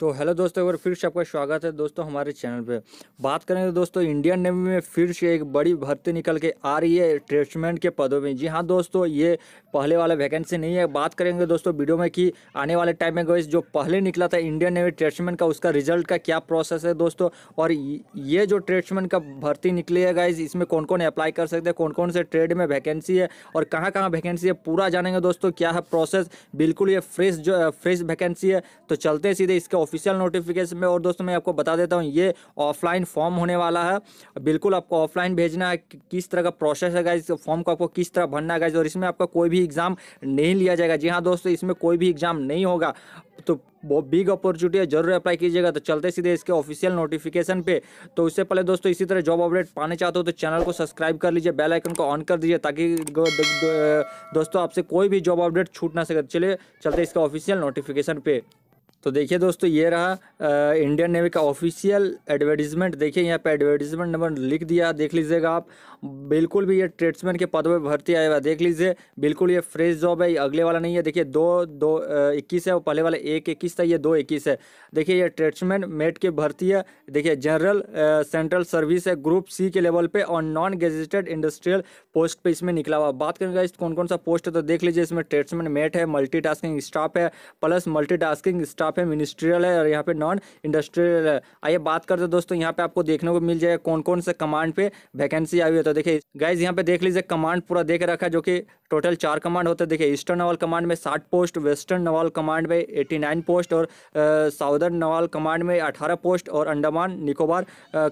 तो हेलो दोस्तों एक बार फिर से आपका स्वागत है दोस्तों हमारे चैनल पे बात करेंगे दोस्तों इंडियन नेवी में फिर से एक बड़ी भर्ती निकल के आ रही है ट्रेसमेंट के पदों में जी हाँ दोस्तों ये पहले वाला वैकेंसी नहीं है बात करेंगे दोस्तों वीडियो में कि आने वाले टाइम में जो पहले निकला था इंडियन नेवी ट्रेसमेंट का उसका रिजल्ट का क्या प्रोसेस है दोस्तों और ये जो ट्रेसमेंट का भर्ती निकली है गाइज इसमें कौन कौन अप्लाई कर सकते हैं कौन कौन से ट्रेड में वैकेंसी है और कहाँ कहाँ वैकेंसी है पूरा जानेंगे दोस्तों क्या है प्रोसेस बिल्कुल ये फ्रेश जो फ्रेश वैकेंसी है तो चलते सीधे इसका ऑफिशियल नोटिफिकेशन में और दोस्तों मैं आपको बता देता हूँ ये ऑफलाइन फॉर्म होने वाला है बिल्कुल आपको ऑफलाइन भेजना है किस तरह का प्रोसेस है गाइज फॉर्म को आपको किस तरह भरना है गाइज और इसमें आपका कोई भी एग्जाम नहीं लिया जाएगा जी हाँ दोस्तों इसमें कोई भी एग्जाम नहीं होगा तो बहुत बिग अपॉर्चुनिटी है जरूर अप्लाई कीजिएगा तो चलते सीधे इसके ऑफिशियल नोटिफिकेशन पे तो उससे पहले दोस्तों इसी तरह जॉब अपडेट पाने चाहते हो तो चैनल को सब्सक्राइब कर लीजिए बेल आइकन को ऑन कर दीजिए ताकि दोस्तों आपसे कोई भी जॉब अपडेट छूट ना सके चलिए चलते इसका ऑफिशियल नोटिफिकेशन पे तो देखिए दोस्तों ये रहा इंडियन नेवी का ऑफिशियल एडवर्टीजमेंट देखिए यहाँ पे एडवर्टीजमेंट नंबर लिख दिया देख लीजिएगा आप बिल्कुल भी ये ट्रेड्समैन के पद पर भर्ती आया हुआ देख लीजिए बिल्कुल ये फ्रेश जॉब है अगले वाला नहीं है देखिए दो दो इक्कीस है और पहले वाला एक इक्कीस था ये दो इक्कीस है देखिए ये ट्रेड्समैन मेट की भर्ती है देखिए जनरल सेंट्रल सर्विस है ग्रुप सी के लेवल पर और नॉन गेजेटेड इंडस्ट्रियल पोस्ट पर इसमें निकला हुआ बात करेंगे इस कौन कौन सा पोस्ट है तो देख लीजिए इसमें ट्रेड्समैन मेट है मल्टी स्टाफ है प्लस मल्टी स्टाफ पे मिनिस्ट्रियल है और यहाँ पे नॉन इंडस्ट्रियल है आइए बात करते दोस्तों यहाँ पे आपको देखने को मिल जाएगा कौन कौन से कमांड पे वैकेंसी आई हुई है तो देखिए गाइज यहाँ पे देख लीजिए कमांड पूरा देख रखा है जो कि टोटल चार कमांड होते हैं देखिए ईस्टर्न नवाल कमांड में साठ पोस्ट वेस्टर्न नवाल कमांड में एट्टी नाइन पोस्ट और साउदर्न नवाल कमांड में अठारह पोस्ट और अंडमान निकोबार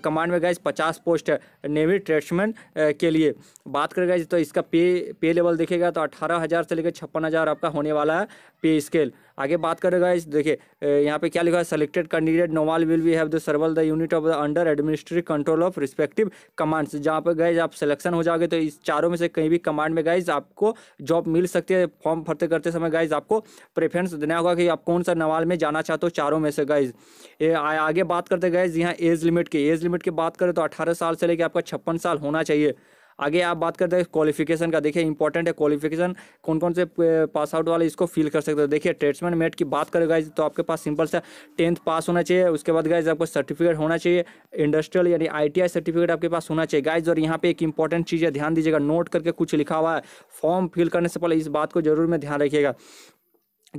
कमांड में गए पचास पोस्ट है नेवी ट्रेड्समैन के लिए बात करें गए तो इसका पे पे लेवल देखेगा तो अठारह हज़ार से लेकर छप्पन हज़ार आपका होने वाला है पे स्केल आगे बात करेगा इस देखिए यहाँ पे क्या लिखा है selected candidate naval will we have the serval the unit of the under administrative control of respective commands जहाँ पर गए आप सिलेक्शन हो जाओगे तो इस चारों में से कहीं भी कमांड में गए आपको जॉब मिल सकती है फॉर्म भरते करते समय गाइज आपको प्रेफरेंस देना होगा कि आप कौन सा नवाल में जाना चाहते हो चारों में से गाइज आगे बात करते गाइज यहाँ एज लिमिट की एज लिमिट की बात करें तो अठारह साल से लेकर आपका छप्पन साल होना चाहिए आगे आप बात करते हैं क्वालिफिकेशन का देखिए इंपॉर्टेंट है क्वालिफिकेशन कौन कौन से पास आउट वाले इसको फिल कर सकते हो देखिए ट्रेड्समैन मेट की बात करें गाइज तो आपके पास सिंपल सा टेंथ पास होना चाहिए उसके बाद गाइज आपको सर्टिफिकेट होना चाहिए इंडस्ट्रियल यानी आई सर्टिफिकेट आपके पास होना चाहिए गाइज और यहाँ पे एक इंपॉर्टेंट चीज़ है ध्यान दीजिएगा नोट करके कुछ लिखा हुआ है फॉर्म फिल करने से पहले इस बात को जरूर में ध्यान रखिएगा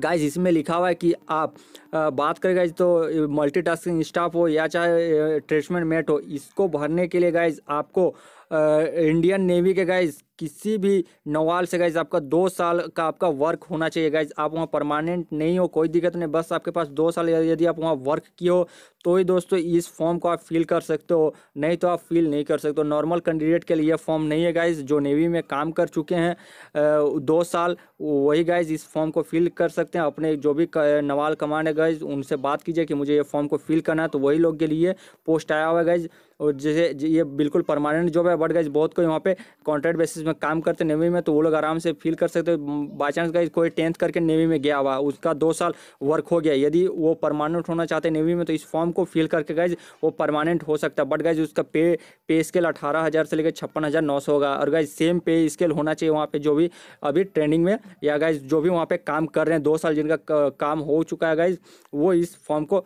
गाइज इसमें लिखा हुआ है कि आप बात करें गाइज तो मल्टीटास्किंग स्टाफ हो या चाहे ट्रेसमेंट मेट हो इसको भरने के लिए गाइज आपको इंडियन नेवी के गाइज किसी भी नवाल से गाइज आपका दो साल का आपका वर्क होना चाहिए गाइज आप वहाँ परमानेंट नहीं हो कोई दिक्कत नहीं बस आपके पास दो साल यदि आप वहाँ वर्क किए हो तो ही दोस्तों इस फॉर्म को आप फिल कर सकते हो नहीं तो आप फिल नहीं कर सकते हो नॉर्मल कैंडिडेट के लिए फॉर्म नहीं है गाइज जो नेवी में काम कर चुके हैं दो साल वही गाइज इस फॉर्म को फिल कर सकते हैं अपने जो भी नवाल कमांड है गाइज उनसे बात कीजिए कि मुझे ये फॉर्म को फिल करना है तो वही लोग के लिए पोस्ट आया हुआ है गाइज और जैसे ये बिल्कुल परमानेंट जॉब है बट गाइज बहुत कोई वहाँ पे कॉन्ट्रैक्ट बेसिस में काम करते नेवी में तो वो लोग आराम से फील कर सकते बाई चांस गाइज कोई टेंथ करके नेवी में गया हुआ उसका दो साल वर्क हो गया यदि वो परमानेंट होना चाहते हैं नेवी में तो इस फॉर्म को फिल करके गाइज वो परमानेंट हो सकता है बट गाइज उसका पे पे स्केल अठारह हज़ार से लेकर छप्पन हज़ार नौ सौ होगा और गाइज सेम पे स्केल होना चाहिए वहाँ पर जो भी अभी ट्रेनिंग में या गाइज जो भी वहाँ पर काम कर रहे हैं दो साल जिनका काम हो चुका है गाइज वो इस फॉर्म को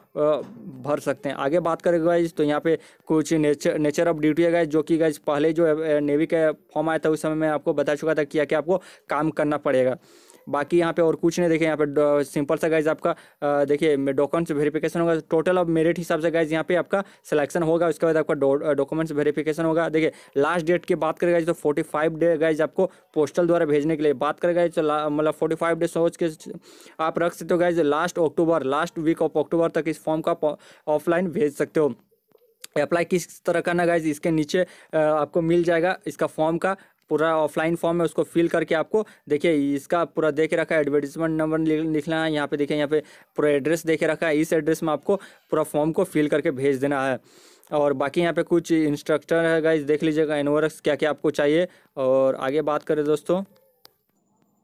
भर सकते हैं आगे बात करें गाइज तो यहाँ पर कुछ नेचर नेचर ऑफ ड्यूटी है गाइज जो कि गाइज पहले जो नेवी का फॉर्म आया था उस समय मैं आपको बता चुका था कि क्या आपको काम करना पड़ेगा बाकी यहाँ पे और कुछ नहीं देखिए यहाँ पे सिंपल सा गाइज आपका देखिए डॉक्यूमेंट्स वेरिफिकेशन होगा टोटल ऑफ मेरिट हिसाब से गाइज यहाँ पे आपका सिलेक्शन होगा उसके बाद आपका डॉक्यूमेंट्स वेरिफिकेशन होगा देखिए लास्ट डेट की बात करें तो फोर्टी फाइव डे गाइज आपको पोस्टल द्वारा भेजने के लिए बात करें गाइज तो मतलब फोर्टी फाइव डे सोच के आप रख सकते हो guys last October last week of October तक इस फॉर्म का ऑफलाइन भेज सकते हो अप्लाई किस तरह करना गाइज इसके नीचे आपको मिल जाएगा इसका फॉर्म का पूरा ऑफलाइन फॉर्म है उसको फिल करके आपको देखिए इसका पूरा देख रखा है एडवर्टीजमेंट नंबर लिखना है यहाँ पे देखिए यहाँ पे पूरा एड्रेस देख रखा है इस एड्रेस में आपको पूरा फॉर्म को फिल करके भेज देना है और बाकी यहाँ पे कुछ इंस्ट्रक्टर है गाइज देख लीजिएगा एनवर्स क्या क्या आपको चाहिए और आगे बात करें दोस्तों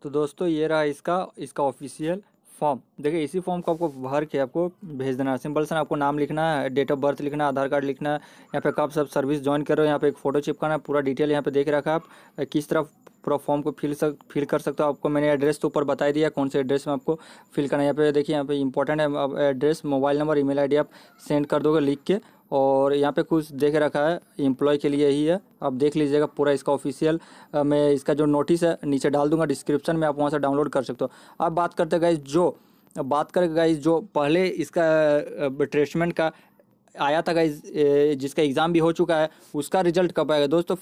तो दोस्तों ये रहा इसका इसका ऑफिशियल फॉर्म देखिए इसी फॉर्म को आपको भर के आपको भेज देना है सिंपल सा आपको नाम लिखना है डेट ऑफ बर्थ लिखना है आधार कार्ड लिखना है यहाँ पे कब सब सर्विस ज्वाइन कर रहे हो यहाँ पे एक फोटो चिपकाना है पूरा डिटेल यहाँ पे देख रखा है आप किस तरह पूरा फॉर्म को फिल सक फिल कर सकते हो आपको मैंने एड्रेस तो ऊपर बताया दिया कौन से एड्रेस में आपको फिल करना है यहाँ पे देखिए यहाँ पे इंपॉर्टेंट है address mobile number email ID आप सेंड कर दोगे लिख के और यहाँ पे कुछ देख रखा है एम्प्लॉय के लिए ही है आप देख लीजिएगा पूरा इसका ऑफिशियल मैं इसका जो नोटिस है नीचे डाल दूंगा डिस्क्रिप्शन में आप वहाँ से डाउनलोड कर सकते हो अब बात करते गाइज जो बात कर गाइज जो पहले इसका ट्रेटमेंट का आया था गाइज जिसका एग्ज़ाम भी हो चुका है उसका रिजल्ट कब आएगा दोस्तों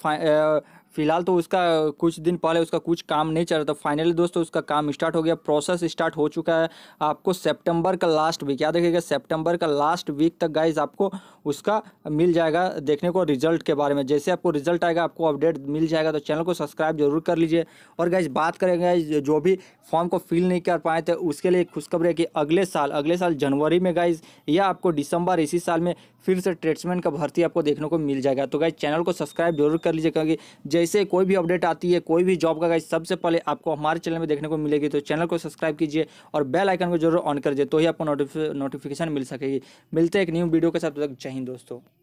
फिलहाल तो उसका कुछ दिन पहले उसका कुछ काम नहीं चल रहा था फाइनली दोस्तों उसका काम स्टार्ट हो गया प्रोसेस स्टार्ट हो चुका है आपको सितंबर का लास्ट वीक याद रखिएगा सितंबर का लास्ट वीक तक गाइज आपको उसका मिल जाएगा देखने को रिजल्ट के बारे में जैसे आपको रिजल्ट आएगा आपको अपडेट मिल जाएगा तो चैनल को सब्सक्राइब जरूर कर लीजिए और गाइज बात करेंगे जो भी फॉर्म को फिल नहीं कर पाए थे उसके लिए खुशखबरी है कि अगले साल अगले साल जनवरी में गाइज या आपको दिसंबर इसी साल में फिर से ट्रेड्समैन का भर्ती आपको देखने को मिल जाएगा तो गाइज चैनल को सब्सक्राइब जरूर कर लीजिए क्योंकि जैसे कोई भी अपडेट आती है कोई भी जॉब का गाइज सबसे पहले आपको हमारे चैनल में देखने को मिलेगी तो चैनल को सब्सक्राइब कीजिए और बेल आइकन को जरूर ऑन कर दिए तो ही आपको नोटिफिकेशन मिल सकेगी मिलते हैं एक न्यू वीडियो के साथ जय हिंद दोस्तों